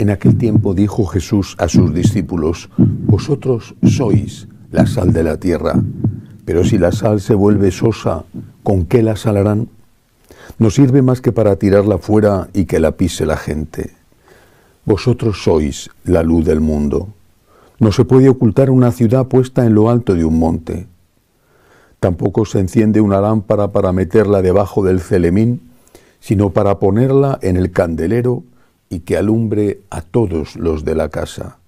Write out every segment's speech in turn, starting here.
En aquel tiempo dijo Jesús a sus discípulos, Vosotros sois la sal de la tierra, pero si la sal se vuelve sosa, ¿con qué la salarán? No sirve más que para tirarla fuera y que la pise la gente. Vosotros sois la luz del mundo. No se puede ocultar una ciudad puesta en lo alto de un monte. Tampoco se enciende una lámpara para meterla debajo del celemín, sino para ponerla en el candelero y que alumbre a todos los de la casa.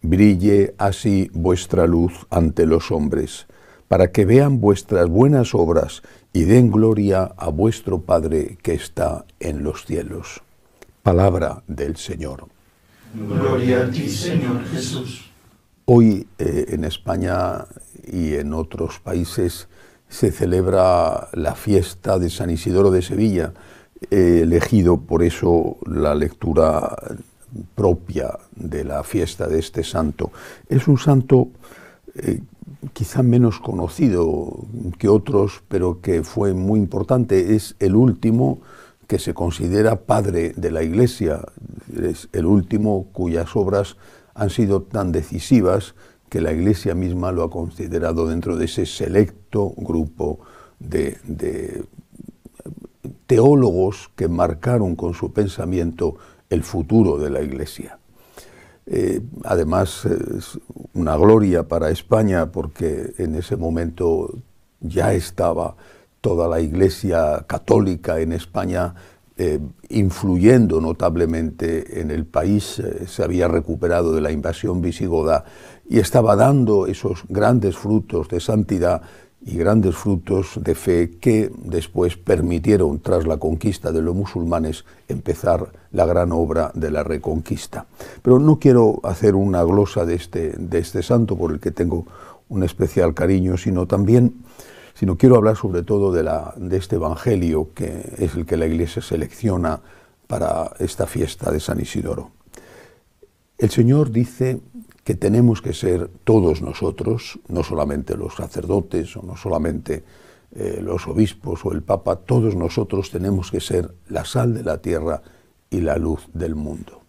Brille así vuestra luz ante los hombres, para que vean vuestras buenas obras y den gloria a vuestro Padre que está en los cielos. Palabra del Señor. Gloria a ti, Señor Jesús. Hoy eh, en España y en otros países se celebra la fiesta de San Isidoro de Sevilla, He elegido por eso la lectura propia de la fiesta de este santo. Es un santo eh, quizá menos conocido que otros, pero que fue muy importante. Es el último que se considera padre de la Iglesia, es el último cuyas obras han sido tan decisivas que la Iglesia misma lo ha considerado dentro de ese selecto grupo de teólogos que marcaron con su pensamiento el futuro de la Iglesia. Eh, además, es una gloria para España porque en ese momento ya estaba toda la Iglesia católica en España eh, influyendo notablemente en el país, eh, se había recuperado de la invasión visigoda y estaba dando esos grandes frutos de santidad y grandes frutos de fe que después permitieron, tras la conquista de los musulmanes, empezar la gran obra de la reconquista. Pero no quiero hacer una glosa de este, de este santo por el que tengo un especial cariño, sino también sino quiero hablar sobre todo de, la, de este Evangelio que es el que la Iglesia selecciona para esta fiesta de San Isidoro. El Señor dice que tenemos que ser todos nosotros, no solamente los sacerdotes o no solamente eh, los obispos o el Papa, todos nosotros tenemos que ser la sal de la tierra y la luz del mundo.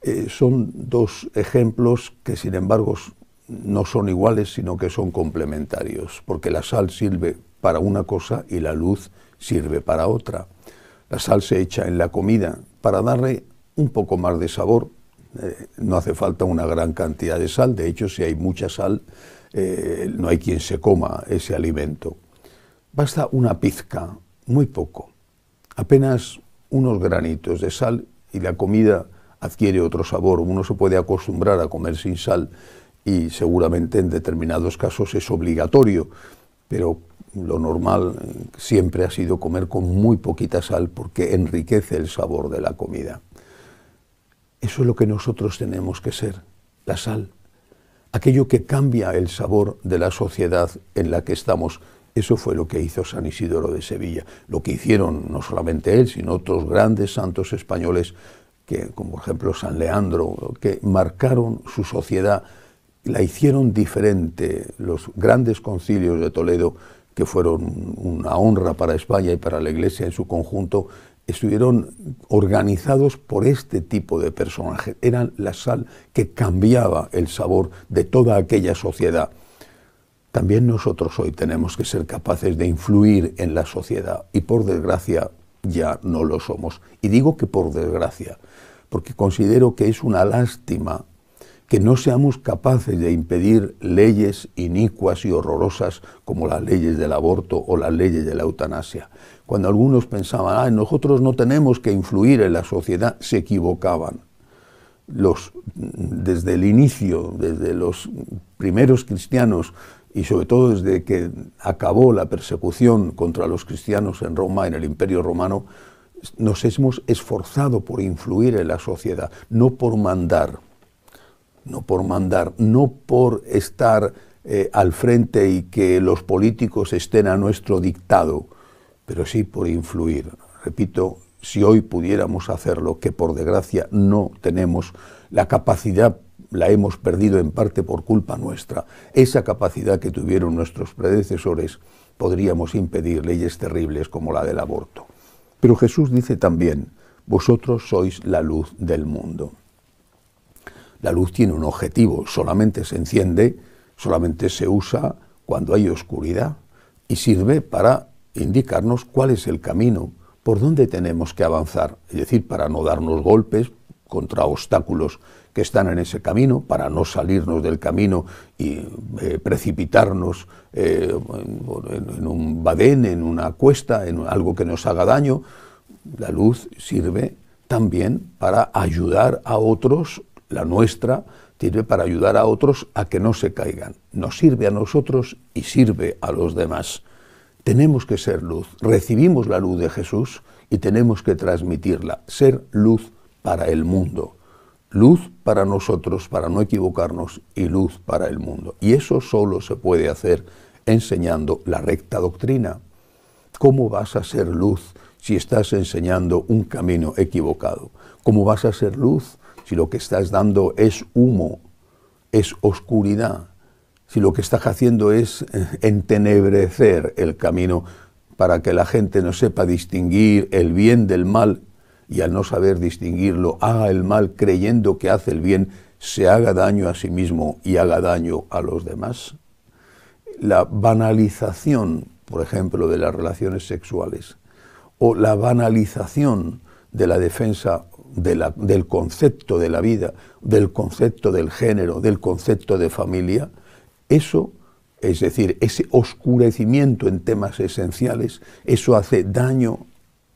Eh, son dos ejemplos que sin embargo no son iguales, sino que son complementarios, porque la sal sirve para una cosa y la luz sirve para otra. La sal se echa en la comida para darle un poco más de sabor, eh, no hace falta una gran cantidad de sal, de hecho si hay mucha sal eh, no hay quien se coma ese alimento. Basta una pizca, muy poco, apenas unos granitos de sal y la comida adquiere otro sabor. Uno se puede acostumbrar a comer sin sal y seguramente en determinados casos es obligatorio, pero lo normal siempre ha sido comer con muy poquita sal porque enriquece el sabor de la comida. Eso es lo que nosotros tenemos que ser, la sal, aquello que cambia el sabor de la sociedad en la que estamos. Eso fue lo que hizo San Isidoro de Sevilla, lo que hicieron no solamente él, sino otros grandes santos españoles, que, como por ejemplo San Leandro, que marcaron su sociedad, la hicieron diferente. Los grandes concilios de Toledo, que fueron una honra para España y para la Iglesia en su conjunto, estuvieron organizados por este tipo de personajes. Eran la sal que cambiaba el sabor de toda aquella sociedad. También nosotros hoy tenemos que ser capaces de influir en la sociedad y por desgracia ya no lo somos. Y digo que por desgracia, porque considero que es una lástima que no seamos capaces de impedir leyes inicuas y horrorosas como las leyes del aborto o las leyes de la eutanasia. Cuando algunos pensaban, ah, nosotros no tenemos que influir en la sociedad, se equivocaban. Los, desde el inicio, desde los primeros cristianos y sobre todo desde que acabó la persecución contra los cristianos en Roma, en el Imperio Romano, nos hemos esforzado por influir en la sociedad, no por mandar no por mandar, no por estar eh, al frente y que los políticos estén a nuestro dictado, pero sí por influir. Repito, si hoy pudiéramos hacerlo, que por desgracia no tenemos la capacidad, la hemos perdido en parte por culpa nuestra, esa capacidad que tuvieron nuestros predecesores, podríamos impedir leyes terribles como la del aborto. Pero Jesús dice también, vosotros sois la luz del mundo. La luz tiene un objetivo, solamente se enciende, solamente se usa cuando hay oscuridad y sirve para indicarnos cuál es el camino, por dónde tenemos que avanzar, es decir, para no darnos golpes contra obstáculos que están en ese camino, para no salirnos del camino y eh, precipitarnos eh, en, en, un badén, en una cuesta, en algo que nos haga daño. La luz sirve también para ayudar a otros la nuestra, sirve para ayudar a otros a que no se caigan. Nos sirve a nosotros y sirve a los demás. Tenemos que ser luz. Recibimos la luz de Jesús y tenemos que transmitirla. Ser luz para el mundo. Luz para nosotros, para no equivocarnos, y luz para el mundo. Y eso solo se puede hacer enseñando la recta doctrina. ¿Cómo vas a ser luz si estás enseñando un camino equivocado? ¿Cómo vas a ser luz si lo que estás dando es humo, es oscuridad, si lo que estás haciendo es eh, entenebrecer el camino para que la gente no sepa distinguir el bien del mal y al no saber distinguirlo haga el mal creyendo que hace el bien, se haga daño a sí mismo y haga daño a los demás. La banalización, por ejemplo, de las relaciones sexuales o la banalización de la defensa del concepto de la vida, del concepto del género, del concepto de familia, eso, es decir, ese oscurecimiento en temas esenciales, eso hace daño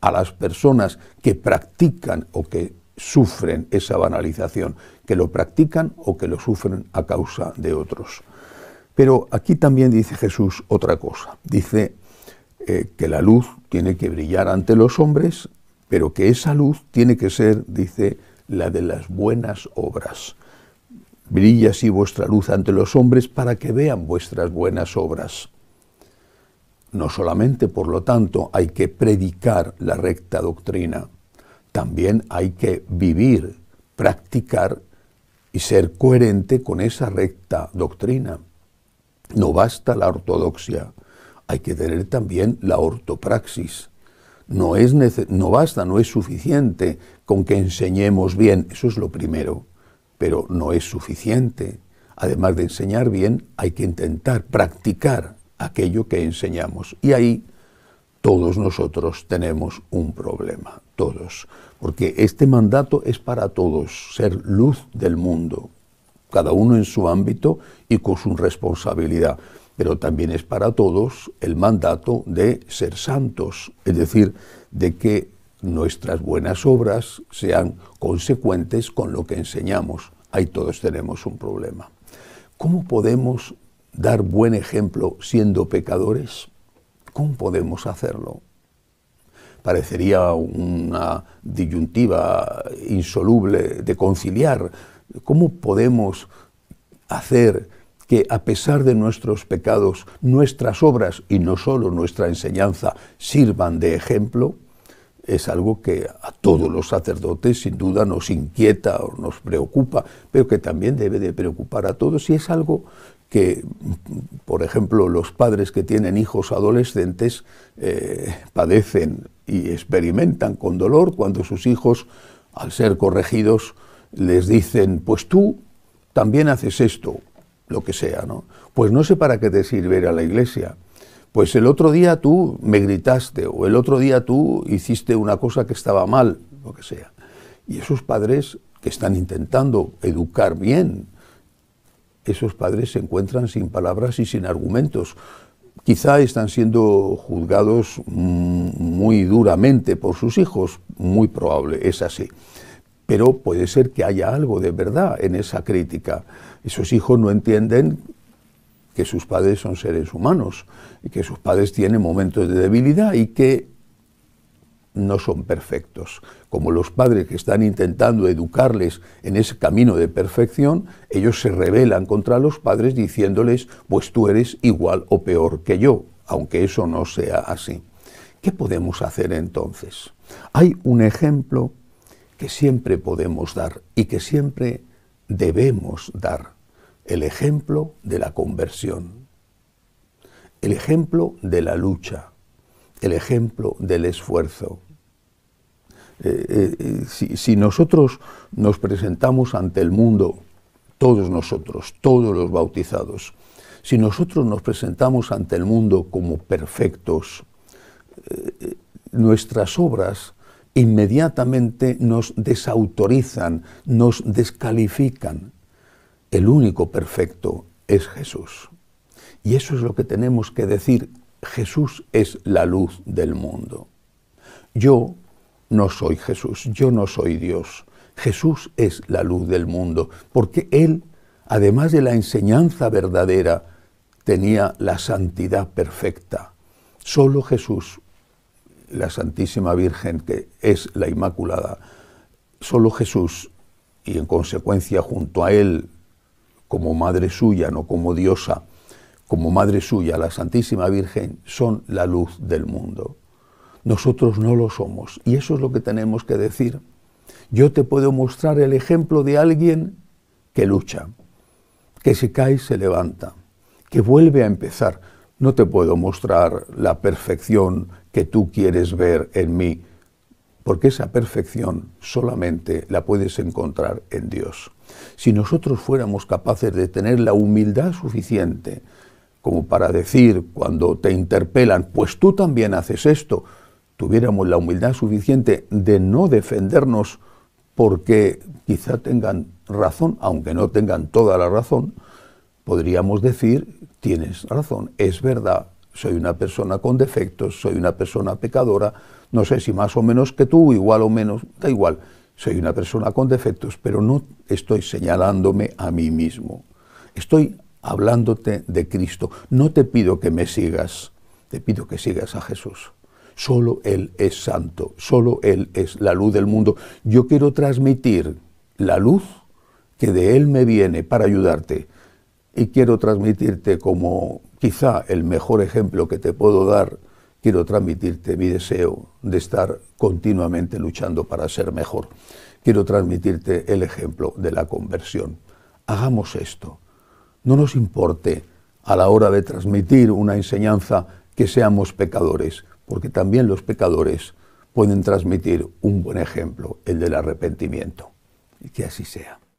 a las personas que practican o que sufren esa banalización, que lo practican o que lo sufren a causa de otros. Pero aquí también dice Jesús otra cosa. Dice eh, que la luz tiene que brillar ante los hombres pero que esa luz tiene que ser, dice, la de las buenas obras. Brilla así vuestra luz ante los hombres para que vean vuestras buenas obras. No solamente, por lo tanto, hay que predicar la recta doctrina, también hay que vivir, practicar y ser coherente con esa recta doctrina. No basta la ortodoxia, hay que tener también la ortopraxis, no, es no basta, no es suficiente con que enseñemos bien, eso es lo primero, pero no es suficiente. Además de enseñar bien, hay que intentar practicar aquello que enseñamos. Y ahí todos nosotros tenemos un problema, todos, porque este mandato es para todos, ser luz del mundo, cada uno en su ámbito y con su responsabilidad pero también es para todos el mandato de ser santos, es decir, de que nuestras buenas obras sean consecuentes con lo que enseñamos. Ahí todos tenemos un problema. ¿Cómo podemos dar buen ejemplo siendo pecadores? ¿Cómo podemos hacerlo? Parecería una disyuntiva insoluble de conciliar. ¿Cómo podemos hacer que a pesar de nuestros pecados, nuestras obras y no solo nuestra enseñanza sirvan de ejemplo, es algo que a todos los sacerdotes sin duda nos inquieta o nos preocupa, pero que también debe de preocupar a todos y es algo que, por ejemplo, los padres que tienen hijos adolescentes eh, padecen y experimentan con dolor cuando sus hijos, al ser corregidos, les dicen, pues tú también haces esto, lo que sea, ¿no? Pues no sé para qué te sirve ir a la iglesia. Pues el otro día tú me gritaste o el otro día tú hiciste una cosa que estaba mal, lo que sea. Y esos padres que están intentando educar bien, esos padres se encuentran sin palabras y sin argumentos. Quizá están siendo juzgados mm, muy duramente por sus hijos, muy probable, es así pero puede ser que haya algo de verdad en esa crítica. Esos hijos no entienden que sus padres son seres humanos y que sus padres tienen momentos de debilidad y que no son perfectos. Como los padres que están intentando educarles en ese camino de perfección, ellos se rebelan contra los padres diciéndoles, pues tú eres igual o peor que yo, aunque eso no sea así. ¿Qué podemos hacer entonces? Hay un ejemplo que siempre podemos dar y que siempre debemos dar. El ejemplo de la conversión, el ejemplo de la lucha, el ejemplo del esfuerzo. Eh, eh, eh, si, nosotros nos presentamos ante el mundo, todos nosotros, todos los bautizados, si nosotros nos presentamos ante el mundo como perfectos, nuestras obras inmediatamente nos desautorizan, nos descalifican. El único perfecto es Jesús. Y eso es lo que tenemos que decir. Jesús es la luz del mundo. Yo no soy Jesús, yo no soy Dios. Jesús es la luz del mundo, porque Él, además de la enseñanza verdadera, tenía la santidad perfecta. Solo Jesús la Santísima Virgen, que es la Inmaculada, solo Jesús, y en consecuencia junto a él, como madre suya, no como diosa, como madre suya, la Santísima Virgen, son la luz del mundo. Nosotros no lo somos, y eso es lo que tenemos que decir. Yo te puedo mostrar el ejemplo de alguien que lucha, que se cae y se levanta, que vuelve a empezar no te puedo mostrar la perfección que tú quieres ver en mí, porque esa perfección solamente la puedes encontrar en Dios. Si nosotros fuéramos capaces de tener la humildad suficiente como para decir cuando te interpelan, pues tú también haces esto, tuviéramos la humildad suficiente de no defendernos porque quizá tengan razón, aunque no tengan toda la razón, podríamos decir, tienes razón, es verdad, soy una persona con defectos, soy una persona pecadora, no sé si más o menos que tú, igual o menos, da igual, soy una persona con defectos, pero no estoy señalándome a mí mismo, estoy hablándote de Cristo, no te pido que me sigas, te pido que sigas a Jesús. Solo Él es santo, solo Él es la luz del mundo. Yo quiero transmitir la luz que de Él me viene para ayudarte y quiero transmitirte como quizá el mejor ejemplo que te puedo dar, quiero transmitirte mi deseo de estar continuamente luchando para ser mejor. Quiero transmitirte el ejemplo de la conversión. Hagamos esto. No nos importe a la hora de transmitir una enseñanza que seamos pecadores, porque también los pecadores pueden transmitir un buen ejemplo, el del arrepentimiento. Y que así sea.